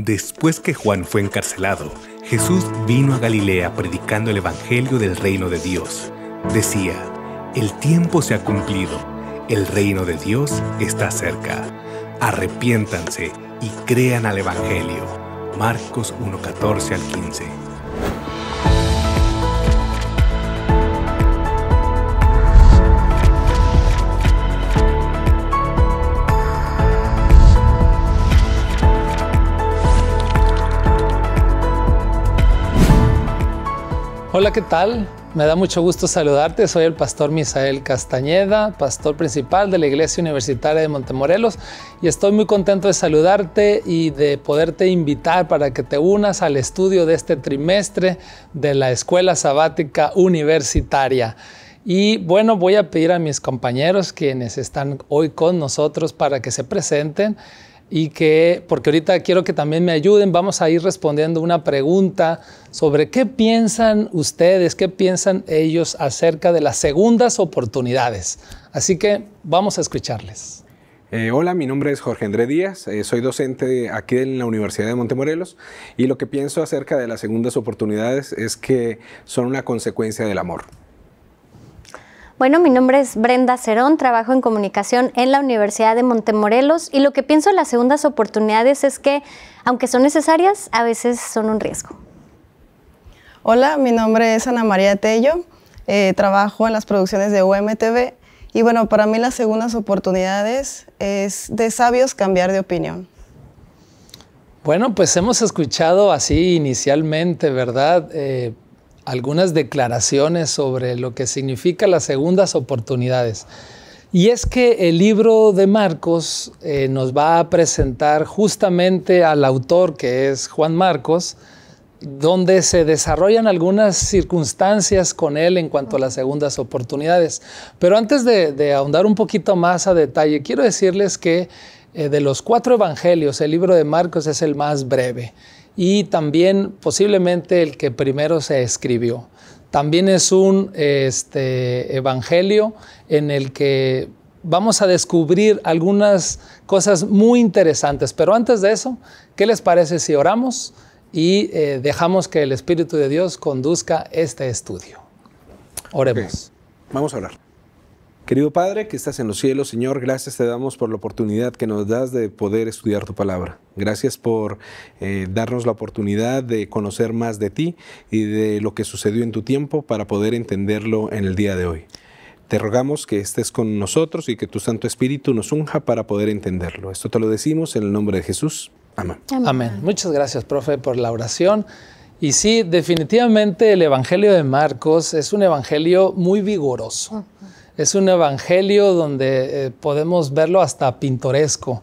Después que Juan fue encarcelado, Jesús vino a Galilea predicando el Evangelio del reino de Dios. Decía, el tiempo se ha cumplido, el reino de Dios está cerca. Arrepiéntanse y crean al Evangelio. Marcos 1.14 al 15. Hola, ¿qué tal? Me da mucho gusto saludarte. Soy el pastor Misael Castañeda, pastor principal de la Iglesia Universitaria de Montemorelos y estoy muy contento de saludarte y de poderte invitar para que te unas al estudio de este trimestre de la Escuela Sabática Universitaria. Y bueno, voy a pedir a mis compañeros quienes están hoy con nosotros para que se presenten y que, porque ahorita quiero que también me ayuden, vamos a ir respondiendo una pregunta sobre qué piensan ustedes, qué piensan ellos acerca de las segundas oportunidades. Así que vamos a escucharles. Eh, hola, mi nombre es Jorge André Díaz, eh, soy docente aquí en la Universidad de Montemorelos y lo que pienso acerca de las segundas oportunidades es que son una consecuencia del amor. Bueno, mi nombre es Brenda Cerón, trabajo en comunicación en la Universidad de Montemorelos y lo que pienso en las segundas oportunidades es que, aunque son necesarias, a veces son un riesgo. Hola, mi nombre es Ana María Tello, eh, trabajo en las producciones de UMTV y bueno, para mí las segundas oportunidades es de sabios cambiar de opinión. Bueno, pues hemos escuchado así inicialmente, ¿verdad? Eh, algunas declaraciones sobre lo que significa las segundas oportunidades. Y es que el libro de Marcos eh, nos va a presentar justamente al autor que es Juan Marcos, donde se desarrollan algunas circunstancias con él en cuanto a las segundas oportunidades. Pero antes de, ahondar un poquito más a detalle, quiero decirles que eh, de los cuatro evangelios, el libro de Marcos es el más breve y también posiblemente el que primero se escribió. También es un este, evangelio en el que vamos a descubrir algunas cosas muy interesantes. Pero antes de eso, ¿qué les parece si oramos y eh, dejamos que el Espíritu de Dios conduzca este estudio? Oremos. Vamos a orar. Querido Padre, que estás en los cielos, Señor, gracias te damos por la oportunidad que nos das de poder estudiar tu palabra. Gracias por eh, darnos la oportunidad de conocer más de ti y de lo que sucedió en tu tiempo para poder entenderlo en el día de hoy. Te rogamos que estés con nosotros y que tu Santo Espíritu nos unja para poder entenderlo. Esto te lo decimos en el nombre de Jesús. Amén. Amén. Muchas gracias, profe, por la oración. Y sí, definitivamente el Evangelio de Marcos es un evangelio muy vigoroso. Es un evangelio donde eh, podemos verlo hasta pintoresco,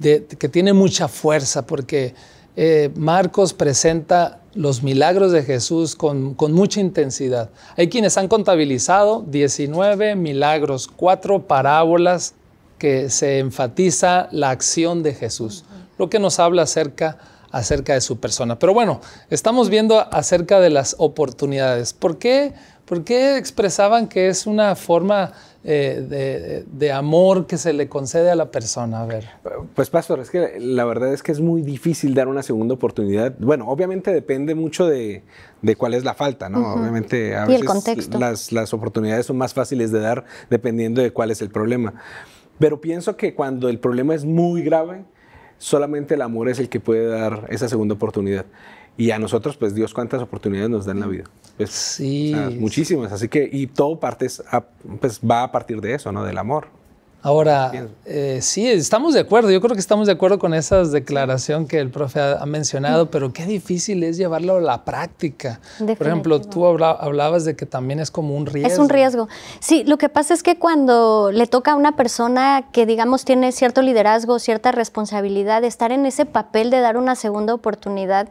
que tiene mucha fuerza, porque eh, Marcos presenta los milagros de Jesús con, mucha intensidad. Hay quienes han contabilizado 19 milagros, cuatro parábolas que se enfatiza la acción de Jesús, lo que nos habla acerca, acerca de su persona. Pero bueno, estamos viendo acerca de las oportunidades. ¿Por qué? ¿Por qué expresaban que es una forma eh, de, amor que se le concede a la persona? A ver. Pues, Pastor, es que la verdad es que es muy difícil dar una segunda oportunidad. Bueno, obviamente depende mucho de, cuál es la falta, ¿no? Obviamente, el contexto? Las, las oportunidades son más fáciles de dar dependiendo de cuál es el problema. Pero pienso que cuando el problema es muy grave, solamente el amor es el que puede dar esa segunda oportunidad. Y a nosotros, pues Dios, cuántas oportunidades nos da en la vida. sí. muchísimas. Así que, y todo parte, pues, va a partir de eso, ¿no? Del amor. Ahora, eh, sí, estamos de acuerdo. Yo creo que estamos de acuerdo con esa declaración que el profe ha, mencionado, pero qué difícil es llevarlo a la práctica. Por ejemplo, tú hablabas de que también es como un riesgo. Es un riesgo. Sí, lo que pasa es que cuando le toca a una persona que, digamos, tiene cierto liderazgo, cierta responsabilidad, estar en ese papel de dar una segunda oportunidad,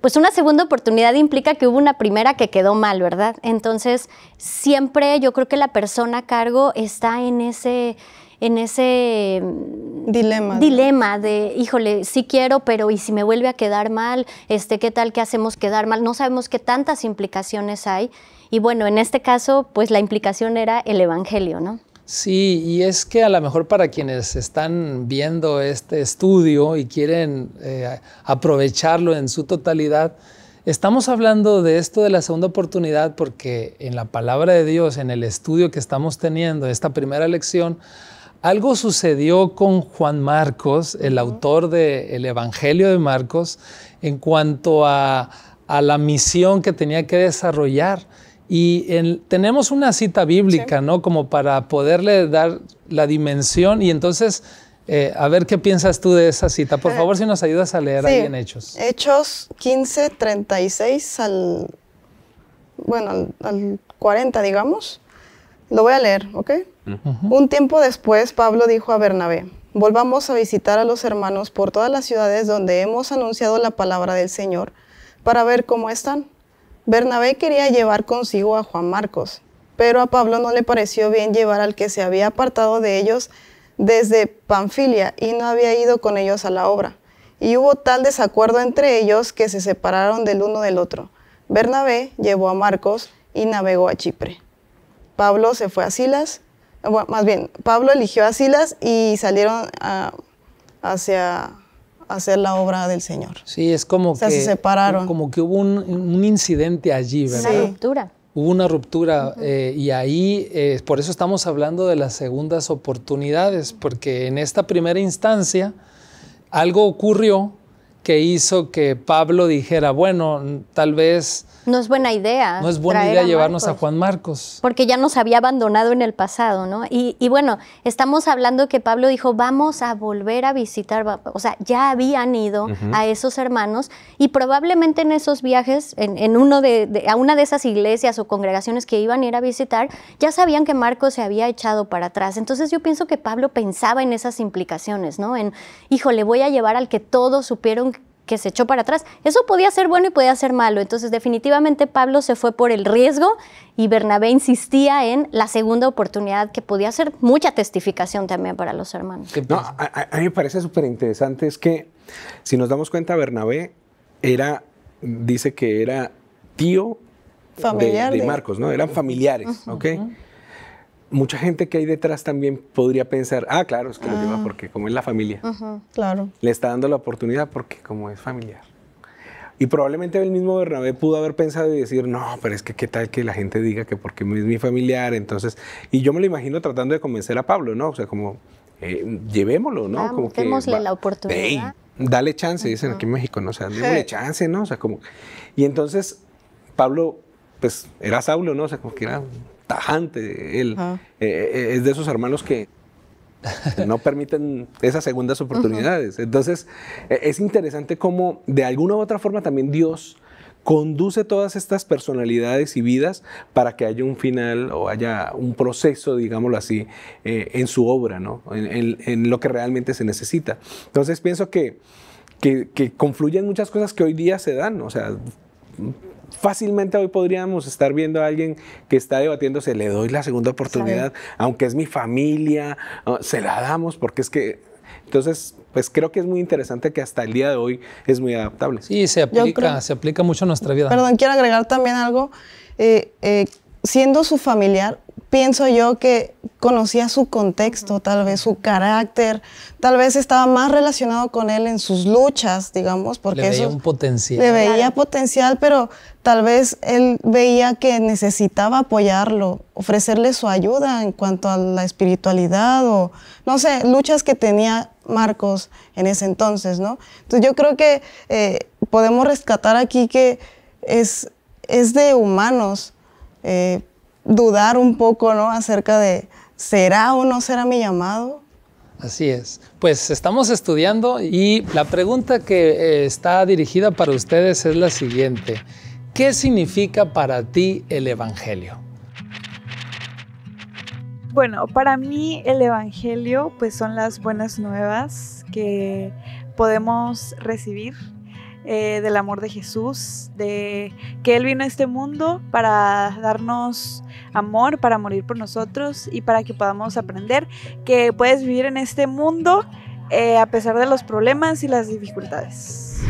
pues una segunda oportunidad implica que hubo una primera que quedó mal, ¿verdad? Entonces, siempre yo creo que la persona a cargo está en ese en ese mm, dilema. Dilema de, híjole, sí quiero, pero ¿y si me vuelve a quedar mal? Este, ¿qué tal que hacemos quedar mal? No sabemos qué tantas implicaciones hay. Y bueno, en este caso, pues la implicación era el evangelio, ¿no? Sí, y es que a lo mejor para quienes están viendo este estudio y quieren eh, aprovecharlo en su totalidad, estamos hablando de esto de la segunda oportunidad porque en la palabra de Dios, en el estudio que estamos teniendo, esta primera lección, algo sucedió con Juan Marcos, el autor del Evangelio de Marcos, en cuanto a la misión que tenía que desarrollar y tenemos una cita bíblica, ¿no? Como para poderle dar la dimensión y entonces, eh, a ver qué piensas tú de esa cita. Por favor, si nos ayudas a leer ahí en Hechos. Hechos 15, 36 al, bueno, al, 40, digamos. Lo voy a leer, ¿ok? Un tiempo después, Pablo dijo a Bernabé, volvamos a visitar a los hermanos por todas las ciudades donde hemos anunciado la palabra del Señor para ver cómo están Bernabé quería llevar consigo a Juan Marcos, pero a Pablo no le pareció bien llevar al que se había apartado de ellos desde Panfilia y no había ido con ellos a la obra. Y hubo tal desacuerdo entre ellos que se separaron del uno del otro. Bernabé llevó a Marcos y navegó a Chipre. Pablo se fue a Silas, más bien, Pablo eligió a Silas y salieron a, hacia hacer la obra del Señor. Sí, es como que se separaron. Como que hubo un, incidente allí, ¿verdad? Una ruptura. Hubo una ruptura eh, y ahí, eh, por eso estamos hablando de las segundas oportunidades, porque en esta primera instancia algo ocurrió que hizo que Pablo dijera, bueno, tal vez no es buena idea. No es buena idea a llevarnos a Juan Marcos. Porque ya nos había abandonado en el pasado, ¿no? Y, bueno, estamos hablando que Pablo dijo, vamos a volver a visitar, o sea, ya habían ido a esos hermanos y probablemente en esos viajes, en, uno de, a una de esas iglesias o congregaciones que iban a ir a visitar, ya sabían que Marcos se había echado para atrás. Entonces yo pienso que Pablo pensaba en esas implicaciones, ¿no? En, hijo, le voy a llevar al que todos supieron que se echó para atrás. Eso podía ser bueno y podía ser malo. Entonces, definitivamente Pablo se fue por el riesgo y Bernabé insistía en la segunda oportunidad, que podía ser mucha testificación también para los hermanos. No, a, mí me parece súper interesante es que, si nos damos cuenta, Bernabé era, dice que era tío de, Marcos, ¿no? Eran familiares, mucha gente que hay detrás también podría pensar, ah, claro, es que lo lleva ah. porque como es la familia. claro. Le está dando la oportunidad porque como es familiar. Y probablemente el mismo Bernabé pudo haber pensado y decir, no, pero es que qué tal que la gente diga que porque es mi familiar, entonces... Y yo me lo imagino tratando de convencer a Pablo, ¿no? O sea, como, eh, llevémoslo, ¿no? como que, la oportunidad. dale chance, dicen aquí en México, ¿no? O sea, démosle chance, ¿no? O sea, como... Y entonces Pablo, pues, era Saulo, ¿no? O sea, como que era tajante. Él eh, eh, es de esos hermanos que no permiten esas segundas oportunidades. Entonces, e, es interesante cómo de alguna u otra forma también Dios conduce todas estas personalidades y vidas para que haya un final o haya un proceso, digámoslo así, eh, en su obra, ¿no? En, lo que realmente se necesita. Entonces pienso que, que, que confluyen muchas cosas que hoy día se dan, o sea, fácilmente hoy podríamos estar viendo a alguien que está debatiéndose, le doy la segunda oportunidad, aunque es mi familia, ah, se la damos porque es que... Entonces, pues creo que es muy interesante que hasta el día de hoy es muy adaptable. Sí, se aplica, se aplica mucho a nuestra vida. Perdón, quiero agregar también algo. eh, eh siendo su familiar, pienso yo que conocía su contexto, tal vez su carácter, tal vez estaba más relacionado con él en sus luchas, digamos, porque le veía un potencial. Le veía potencial, pero tal vez él veía que necesitaba apoyarlo, ofrecerle su ayuda en cuanto a la espiritualidad o no sé, luchas que tenía Marcos en ese entonces, ¿no? Entonces yo creo que eh, podemos rescatar aquí que es es de humanos eh, dudar un poco ¿no? acerca de, ¿será o no será mi llamado? Así es. Pues estamos estudiando y la pregunta que eh, está dirigida para ustedes es la siguiente. ¿Qué significa para ti el Evangelio? Bueno, para mí el Evangelio pues son las buenas nuevas que podemos recibir eh, del amor de Jesús, de que Él vino a este mundo para darnos amor, para morir por nosotros y para que podamos aprender que puedes vivir en este mundo eh, a pesar de los problemas y las dificultades.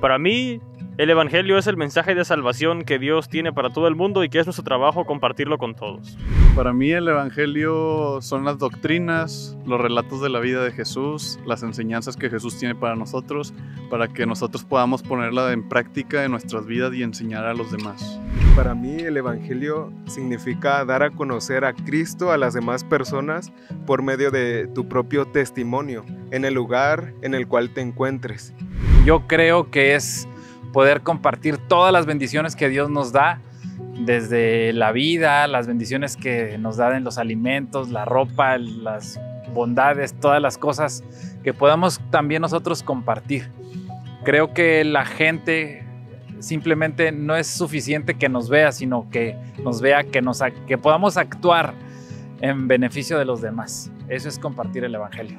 Para mí, el Evangelio es el mensaje de salvación que Dios tiene para todo el mundo y que es nuestro trabajo compartirlo con todos. Para mí el Evangelio son las doctrinas, los relatos de la vida de Jesús, las enseñanzas que Jesús tiene para nosotros, para que nosotros podamos ponerla en práctica en nuestras vidas y enseñar a los demás. Para mí el Evangelio significa dar a conocer a Cristo a las demás personas por medio de tu propio testimonio, en el lugar en el cual te encuentres. Yo creo que es poder compartir todas las bendiciones que Dios nos da, desde la vida, las bendiciones que nos dan en los alimentos, la ropa, las bondades, todas las cosas que podamos también nosotros compartir. Creo que la gente simplemente no es suficiente que nos vea, sino que nos vea, que, nos, que podamos actuar en beneficio de los demás. Eso es compartir el Evangelio.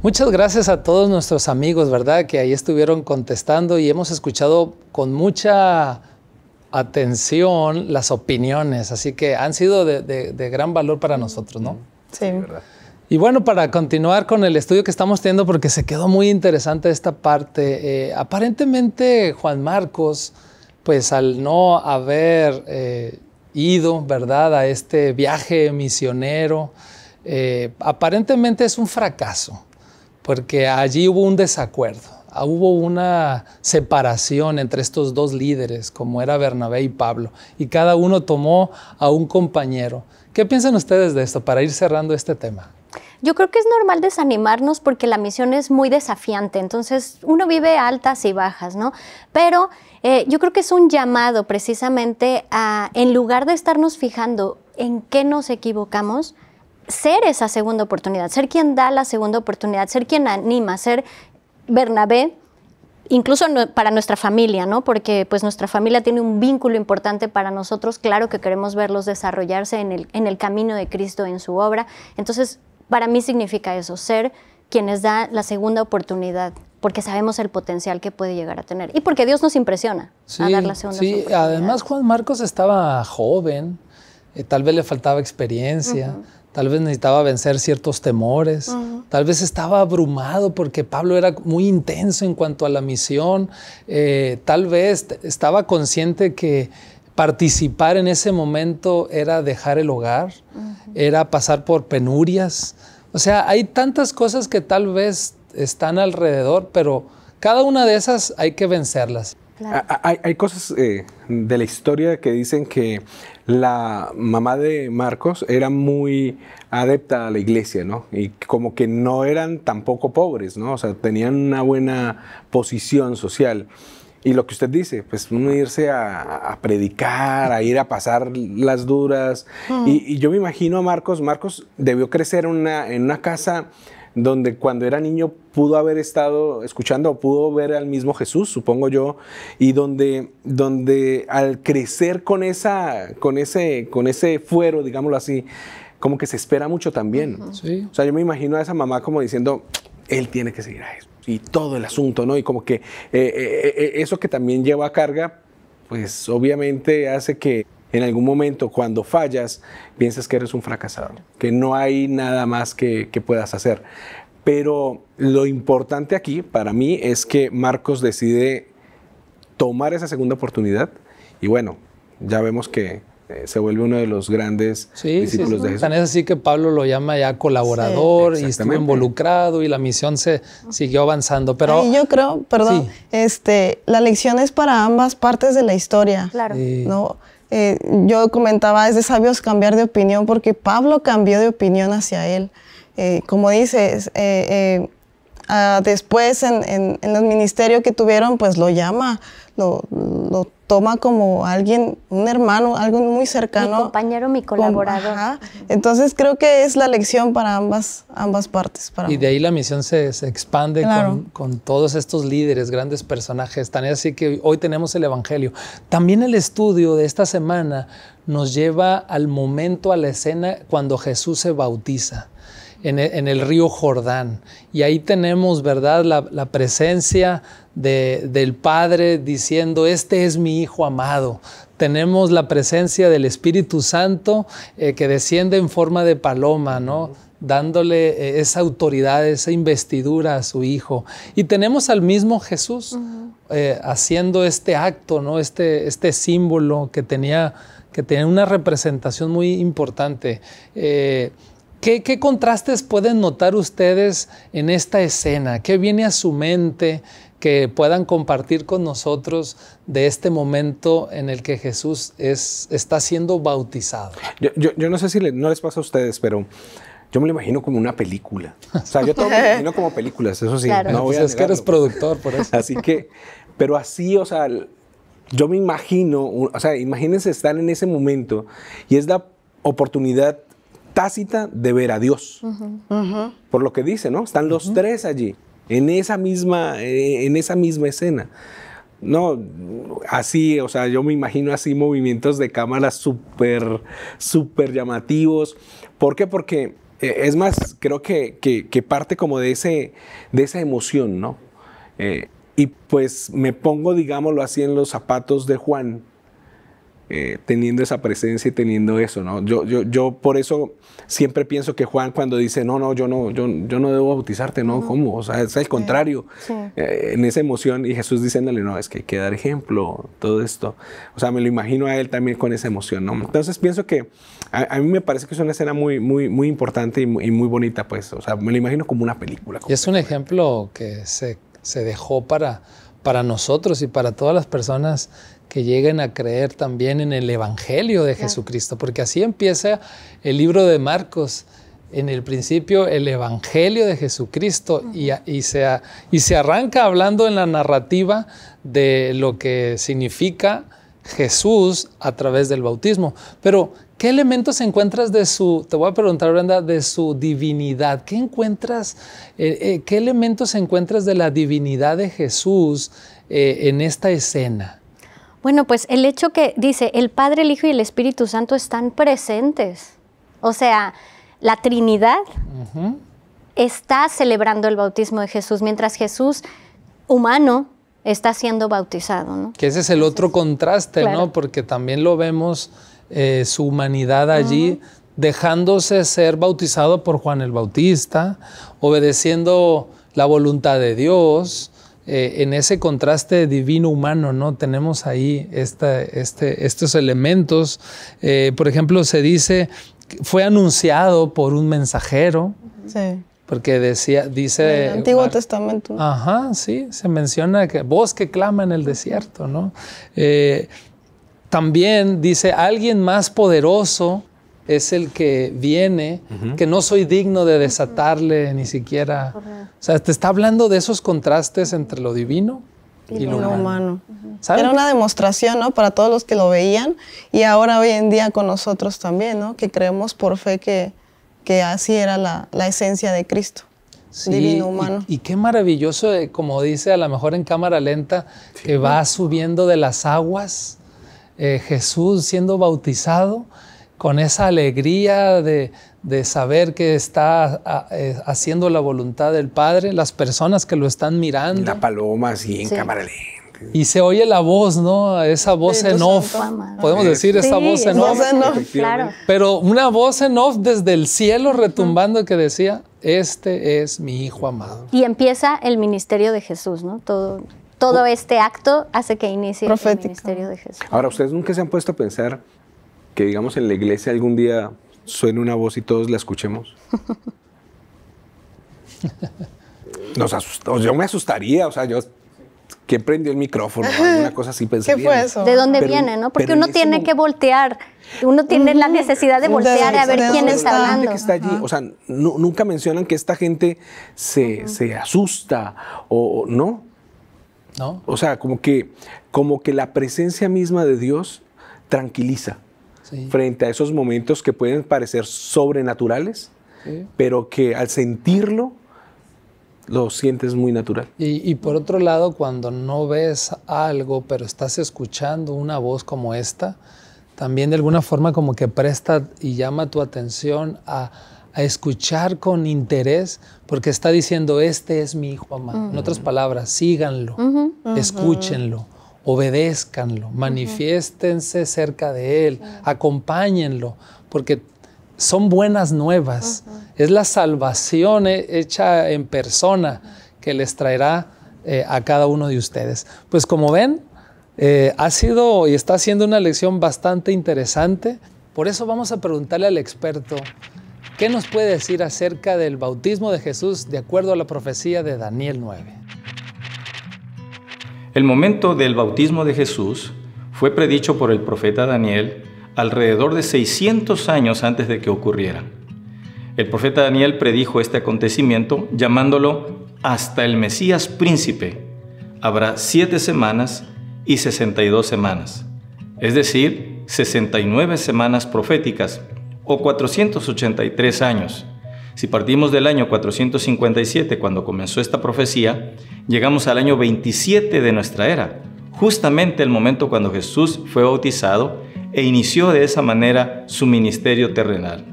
Muchas gracias a todos nuestros amigos, ¿verdad? Que ahí estuvieron contestando y hemos escuchado con mucha atención las opiniones, así que han sido de, gran valor para nosotros, ¿no? Sí. Y bueno, para continuar con el estudio que estamos teniendo, porque se quedó muy interesante esta parte, eh, aparentemente Juan Marcos, pues al no haber eh, ido, ¿verdad?, a este viaje misionero, eh, aparentemente es un fracaso porque allí hubo un desacuerdo, ah, hubo una separación entre estos dos líderes, como era Bernabé y Pablo, y cada uno tomó a un compañero. ¿Qué piensan ustedes de esto para ir cerrando este tema? Yo creo que es normal desanimarnos porque la misión es muy desafiante, entonces uno vive altas y bajas, ¿no? Pero eh, yo creo que es un llamado precisamente a, en lugar de estarnos fijando en qué nos equivocamos, ser esa segunda oportunidad, ser quien da la segunda oportunidad, ser quien anima, ser Bernabé, incluso para nuestra familia, ¿no? Porque pues nuestra familia tiene un vínculo importante para nosotros, claro que queremos verlos desarrollarse en el, en el camino de Cristo, en su obra. Entonces, para mí significa eso, ser quienes da la segunda oportunidad, porque sabemos el potencial que puede llegar a tener y porque Dios nos impresiona a dar la segunda Sí, además Juan Marcos estaba joven, eh, tal vez le faltaba experiencia, tal vez necesitaba vencer ciertos temores, tal vez estaba abrumado porque Pablo era muy intenso en cuanto a la misión, eh, tal vez estaba consciente que participar en ese momento era dejar el hogar, era pasar por penurias. O sea, hay tantas cosas que tal vez están alrededor, pero cada una de esas hay que vencerlas. Hay, cosas eh, de la historia que dicen que la mamá de Marcos era muy adepta a la iglesia, ¿no? Y como que no eran tampoco pobres, ¿no? O sea, tenían una buena posición social. Y lo que usted dice, pues uno irse a, predicar, a ir a pasar las duras. Mm. y, yo me imagino a Marcos, Marcos debió crecer una, en una casa donde cuando era niño pudo haber estado escuchando o pudo ver al mismo Jesús, supongo yo, y donde, donde al crecer con, esa, con, ese, con ese fuero, digámoslo así, como que se espera mucho también. O sea, yo me imagino a esa mamá como diciendo, él tiene que seguir a y todo el asunto, ¿no? Y como que eh, eh, eh, eso que también lleva a carga, pues obviamente hace que en algún momento cuando fallas, piensas que eres un fracasado, que no hay nada más que, puedas hacer. Pero lo importante aquí para mí es que Marcos decide tomar esa segunda oportunidad y bueno, ya vemos que eh, se vuelve uno de los grandes discípulos de Jesús. Tan es así que Pablo lo llama ya colaborador y estuvo involucrado y la misión se siguió avanzando. Pero yo creo, perdón, este, la lección es para ambas partes de la historia, claro, ¿no? Eh, yo comentaba, es de sabios cambiar de opinión porque Pablo cambió de opinión hacia él. Eh, como dices, eh, eh Ah, después, en, el ministerio que tuvieron, pues lo llama, lo, toma como alguien, un hermano, algo muy cercano. Mi compañero, mi colaborador. Entonces creo que es la lección para ambas, ambas partes. y de ahí la misión se, expande con, con, todos estos líderes, grandes personajes. Tan así que hoy tenemos el Evangelio. También el estudio de esta semana nos lleva al momento, a la escena cuando Jesús se bautiza. E, en, el río Jordán. Y ahí tenemos, ¿verdad?, la, presencia del Padre diciendo, este es mi Hijo amado. Tenemos la presencia del Espíritu Santo eh, que desciende en forma de paloma, ¿no? dándole eh, esa autoridad, esa investidura a su hijo. Y tenemos al mismo Jesús eh, haciendo este acto, ¿no? este, este símbolo que tenía, que tenía una representación muy importante. Eh, ¿Qué, contrastes pueden notar ustedes en esta escena? ¿Qué viene a su mente que puedan compartir con nosotros de este momento en el que Jesús es, está siendo bautizado? Yo, no sé si no les pasa a ustedes, pero yo me lo imagino como una película. O sea, yo todo me imagino como películas, eso sí. Claro. No pues es que eres productor, por eso. Así que, pero así, o sea, yo me imagino, o sea, imagínense estar en ese momento y es la oportunidad tácita de ver a Dios. Por lo que dice, ¿no? Están los tres allí, en esa misma, eh, en esa misma escena. No, así, o sea, yo me imagino así movimientos de cámara súper, súper llamativos. ¿Por qué? Porque eh, es más, creo que, parte como de, ese, de esa emoción, ¿no? Eh, y pues me pongo, digámoslo así, en los zapatos de Juan, eh, teniendo esa presencia y teniendo eso, ¿no? Yo, yo, yo por eso siempre pienso que Juan cuando dice, no, no, yo no, yo, yo no debo bautizarte, no, ¿cómo? O sea, es al contrario, eh, en esa emoción y Jesús diciéndole, no, es que hay que dar ejemplo, todo esto. O sea, me lo imagino a él también con esa emoción, ¿no? Entonces pienso que a, mí me parece que es una escena muy, muy, muy importante y muy, bonita, pues, o sea, me lo imagino como una película. y es un ejemplo que se, se dejó para para nosotros y para todas las personas que lleguen a creer también en el Evangelio de Jesucristo, porque así empieza el libro de Marcos. En el principio, el Evangelio de Jesucristo y, se, y se arranca hablando en la narrativa de lo que significa Jesús a través del bautismo. Pero, ¿qué elementos encuentras de su, te voy a preguntar Brenda, de su divinidad? ¿Qué encuentras, eh, eh, qué elementos encuentras de la divinidad de Jesús eh, en esta escena? Bueno, pues el hecho que dice, el Padre, el Hijo y el Espíritu Santo están presentes. O sea, la Trinidad está celebrando el bautismo de Jesús, mientras Jesús, humano, está siendo bautizado. Que ese es el otro contraste, ¿no? Porque también lo vemos eh, su humanidad allí. dejándose ser bautizado por Juan el Bautista, obedeciendo la voluntad de Dios, eh, en ese contraste divino-humano, ¿no? Tenemos ahí este, estos elementos. Eh, por ejemplo, se dice, fue anunciado por un mensajero. Sí. Porque decía, dice. En el Antiguo Testamento. Ajá, sí, se menciona que voz que clama en el desierto, ¿no? Eh, también dice alguien más poderoso es el que viene, que no soy digno de desatarle ni siquiera. O sea, te está hablando de esos contrastes entre lo divino y, lo humano. Era una demostración, ¿no? Para todos los que lo veían y ahora hoy en día con nosotros también, ¿no? Que creemos por fe que, que así era la, esencia de Cristo. divino humano. Y, qué maravilloso, eh, como dice a lo mejor en cámara lenta, que va subiendo de las aguas eh, Jesús siendo bautizado con esa alegría de, saber que está eh, haciendo la voluntad del Padre, las personas que lo están mirando. La paloma y en cámara lenta. Y se oye la voz, ¿no? Esa voz en off. Podemos decir esa voz en off. Claro. Pero una voz en off desde el cielo retumbando que decía, este es mi hijo amado. Y empieza el ministerio de Jesús, ¿no? Todo, todo oh. este acto hace que inicie el ministerio de Jesús. Ahora, ¿ustedes nunca se han puesto a pensar que digamos en la iglesia algún día suene una voz y todos la escuchemos? Nos yo me asustaría, o sea, yo ¿Quién prendió el micrófono, Una cosa así pensé. ¿Qué fue eso? ¿De dónde viene, no? Porque uno tiene que voltear, uno tiene la necesidad de voltear a ver quién está hablando. está allí, o sea, nunca mencionan que esta gente se, asusta o no. No. O sea, como que, como que la presencia misma de Dios tranquiliza frente a esos momentos que pueden parecer sobrenaturales, pero que al sentirlo lo sientes muy natural. Y, por otro lado, cuando no ves algo, pero estás escuchando una voz como esta, también de alguna forma como que presta y llama tu atención a, escuchar con interés, porque está diciendo, este es mi hijo amado. En otras palabras, síganlo, escúchenlo obedézcanlo, manifiéstense cerca de Él, acompáñenlo, porque son buenas nuevas. Es la salvación hecha en persona que les traerá eh, a cada uno de ustedes. Pues como ven, eh, ha sido y está siendo una lección bastante interesante. Por eso vamos a preguntarle al experto, ¿qué nos puede decir acerca del bautismo de Jesús de acuerdo a la profecía de Daniel 9? El momento del bautismo de Jesús fue predicho por el profeta Daniel alrededor de 600 años antes de que ocurriera. El profeta Daniel predijo este acontecimiento llamándolo hasta el Mesías príncipe. Habrá siete semanas y 62 semanas, es decir, 69 semanas proféticas o 483 años. Si partimos del año 457, cuando comenzó esta profecía, llegamos al año 27 de nuestra era, justamente el momento cuando Jesús fue bautizado e inició de esa manera su ministerio terrenal.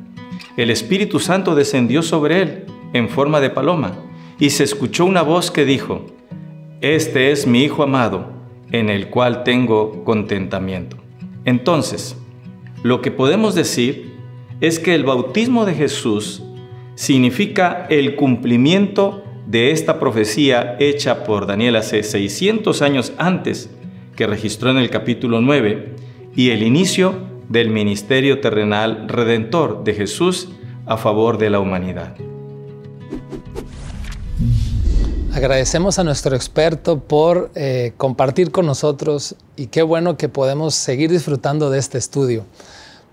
El Espíritu Santo descendió sobre él en forma de paloma y se escuchó una voz que dijo, Este es mi Hijo amado, en el cual tengo contentamiento. Entonces, lo que podemos decir es que el bautismo de Jesús significa el cumplimiento de esta profecía hecha por Daniel hace 600 años antes, que registró en el capítulo 9, y el inicio del ministerio terrenal redentor de Jesús a favor de la humanidad. Agradecemos a nuestro experto por eh, compartir con nosotros y qué bueno que podemos seguir disfrutando de este estudio.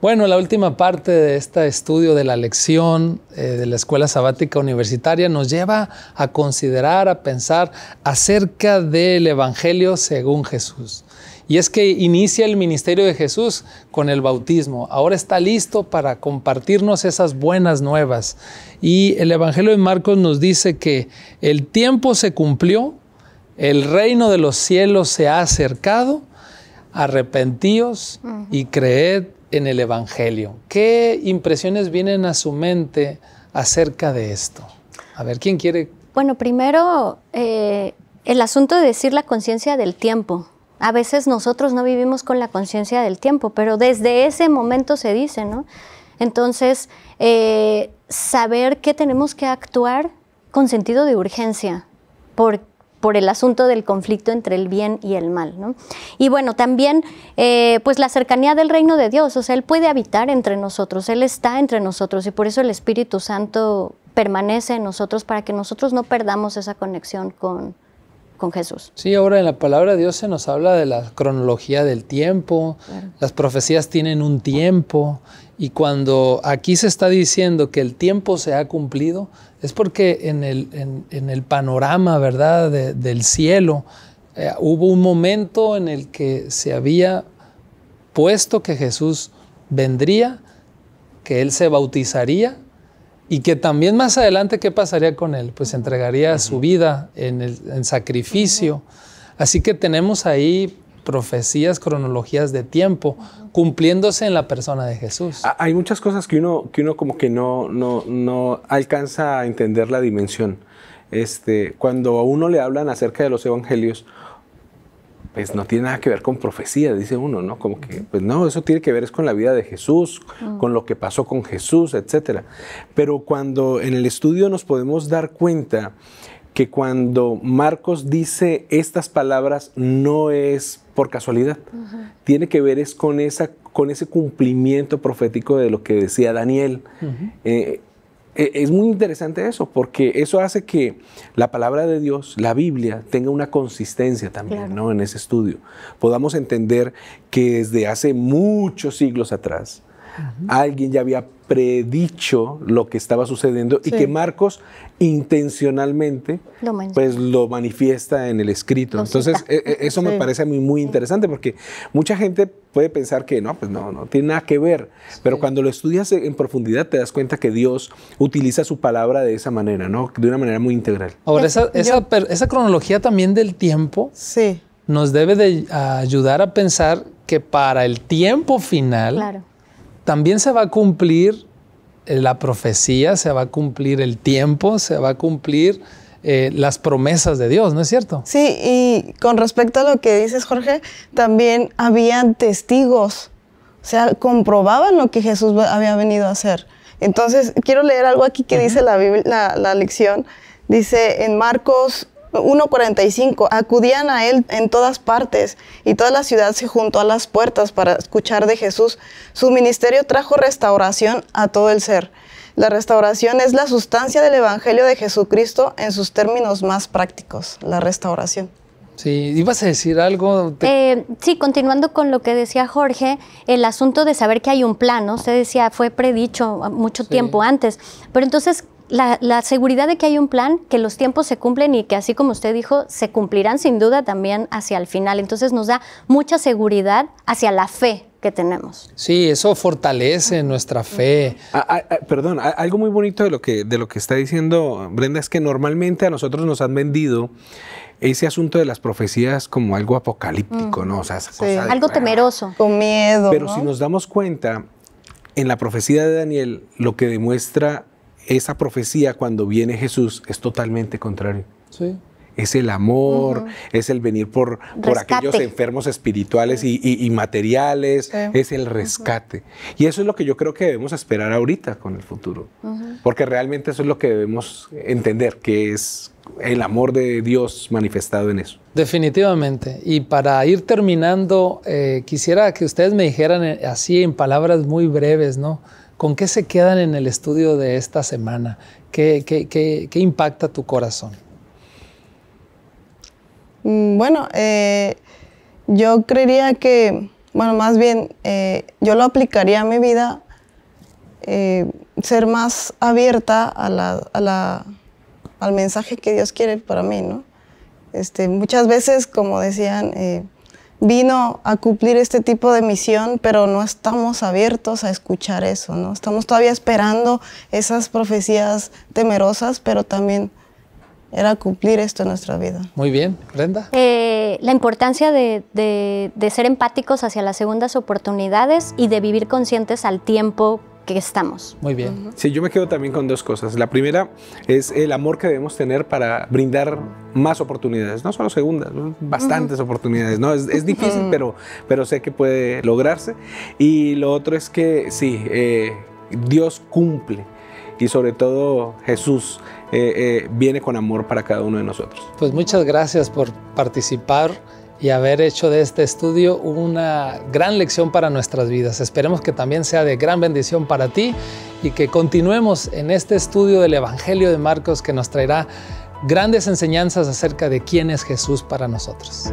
Bueno, la última parte de este estudio de la lección eh, de la Escuela Sabática Universitaria nos lleva a considerar, a pensar acerca del Evangelio según Jesús. Y es que inicia el ministerio de Jesús con el bautismo. Ahora está listo para compartirnos esas buenas nuevas. Y el Evangelio de Marcos nos dice que el tiempo se cumplió, el reino de los cielos se ha acercado, arrepentíos y creed en el Evangelio. ¿Qué impresiones vienen a su mente acerca de esto? A ver, ¿quién quiere? Bueno, primero, eh, el asunto de decir la conciencia del tiempo. A veces nosotros no vivimos con la conciencia del tiempo, pero desde ese momento se dice, ¿no? Entonces, eh, saber que tenemos que actuar con sentido de urgencia, porque por el asunto del conflicto entre el bien y el mal. ¿no? Y bueno, también eh, pues la cercanía del reino de Dios, o sea, Él puede habitar entre nosotros, Él está entre nosotros y por eso el Espíritu Santo permanece en nosotros para que nosotros no perdamos esa conexión con, Jesús. Sí, ahora en la palabra de Dios se nos habla de la cronología del tiempo, las profecías tienen un tiempo, y cuando aquí se está diciendo que el tiempo se ha cumplido, es porque en el, en, el panorama, ¿verdad?, del cielo, eh, hubo un momento en el que se había puesto que Jesús vendría, que Él se bautizaría y que también más adelante, ¿qué pasaría con él? Pues entregaría su vida en, el, sacrificio. Así que tenemos ahí profecías, cronologías de tiempo, cumpliéndose en la persona de Jesús. Hay muchas cosas que uno, que uno como que no, no, no alcanza a entender la dimensión. Este, cuando a uno le hablan acerca de los evangelios, pues no tiene nada que ver con profecía, dice uno, ¿no? Como que, pues no, eso tiene que ver es con la vida de Jesús, mm. con lo que pasó con Jesús, etc. Pero cuando en el estudio nos podemos dar cuenta que cuando Marcos dice estas palabras no es por casualidad, tiene que ver es con, esa, con ese cumplimiento profético de lo que decía Daniel. E, es muy interesante eso, porque eso hace que la palabra de Dios, la Biblia, tenga una consistencia también ¿no? en ese estudio. Podamos entender que desde hace muchos siglos atrás Alguien ya había predicho lo que estaba sucediendo y que Marcos intencionalmente lo pues lo manifiesta en el escrito. Entonces, e, e, eso me parece muy interesante porque mucha gente puede pensar que no, pues no, no tiene nada que ver, pero cuando lo estudias en profundidad te das cuenta que Dios utiliza su palabra de esa manera, ¿no? De una manera muy integral. Ahora, esa, cronología también del tiempo nos debe de ayudar a pensar que para el tiempo final claro también se va a cumplir eh, la profecía, se va a cumplir el tiempo, se va a cumplir eh, las promesas de Dios, ¿no es cierto? Sí, y con respecto a lo que dices, Jorge, también habían testigos, o sea, comprobaban lo que Jesús había venido a hacer. Entonces, quiero leer algo aquí que dice la, la, la lección. Dice en Marcos 1.45, acudían a él en todas partes y toda la ciudad se juntó a las puertas para escuchar de Jesús. Su ministerio trajo restauración a todo el ser. La restauración es la sustancia del Evangelio de Jesucristo en sus términos más prácticos, la restauración. Sí, ibas a decir algo. Eh, sí, continuando con lo que decía Jorge, el asunto de saber que hay un plan, ¿no? Usted decía, fue predicho mucho tiempo antes, pero entonces, la, seguridad de que hay un plan, que los tiempos se cumplen y que así como usted dijo, se cumplirán sin duda también hacia el final. Entonces nos da mucha seguridad hacia la fe que tenemos. Sí, eso fortalece nuestra fe. Ah, ah, ah, perdón, algo muy bonito de lo, que, de lo que está diciendo Brenda es que normalmente a nosotros nos han vendido ese asunto de las profecías como algo apocalíptico, mm. ¿no? O sea, algo temeroso. Con miedo. Pero si nos damos cuenta, en la profecía de Daniel lo que demuestra esa profecía cuando viene Jesús es totalmente contrario. Sí. Es el amor, es el venir por, por aquellos enfermos espirituales y, materiales, es el rescate. Y eso es lo que yo creo que debemos esperar ahorita con el futuro, porque realmente eso es lo que debemos entender, que es el amor de Dios manifestado en eso. Definitivamente. Y para ir terminando, eh, quisiera que ustedes me dijeran eh, así en palabras muy breves, ¿no? ¿Con qué se quedan en el estudio de esta semana? ¿Qué, impacta tu corazón? Mm, bueno, eh, yo creería que, bueno, más bien, eh, yo lo aplicaría a mi vida, eh, ser más abierta al mensaje que Dios quiere para mí, ¿no? Este, muchas veces, como decían, vino a cumplir este tipo de misión, pero no estamos abiertos a escuchar eso, ¿no? Estamos todavía esperando esas profecías temerosas, pero también era cumplir esto en nuestra vida. Muy bien, Brenda. Eh, la importancia de, de, ser empáticos hacia las segundas oportunidades y de vivir conscientes al tiempo que estamos. Muy bien. Sí, yo me quedo también con dos cosas. La primera es el amor que debemos tener para brindar más oportunidades, no solo segundas, bastantes oportunidades. ¿no? Es, difícil, pero, pero sé que puede lograrse. Y lo otro es que sí, eh, Dios cumple y sobre todo Jesús eh, eh, viene con amor para cada uno de nosotros. Pues muchas gracias por participar y haber hecho de este estudio una gran lección para nuestras vidas. Esperemos que también sea de gran bendición para ti y que continuemos en este estudio del Evangelio de Marcos que nos traerá grandes enseñanzas acerca de quién es Jesús para nosotros.